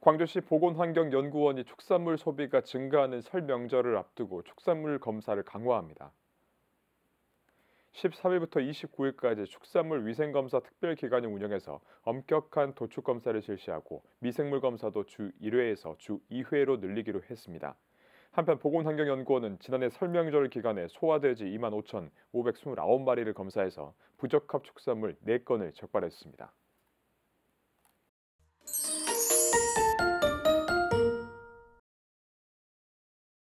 광주시 보건환경연구원이 축산물 소비가 증가하는 설 명절을 앞두고 축산물 검사를 강화합니다. 13일부터 29일까지 축산물 위생검사 특별기간을 운영해서 엄격한 도축검사를 실시하고 미생물 검사도 주 1회에서 주 2회로 늘리기로 했습니다. 한편 보건환경연구원은 지난해 설명절 기간에 소화돼지 25,529마리를 검사해서 부적합 축산물 4건을 적발했습니다.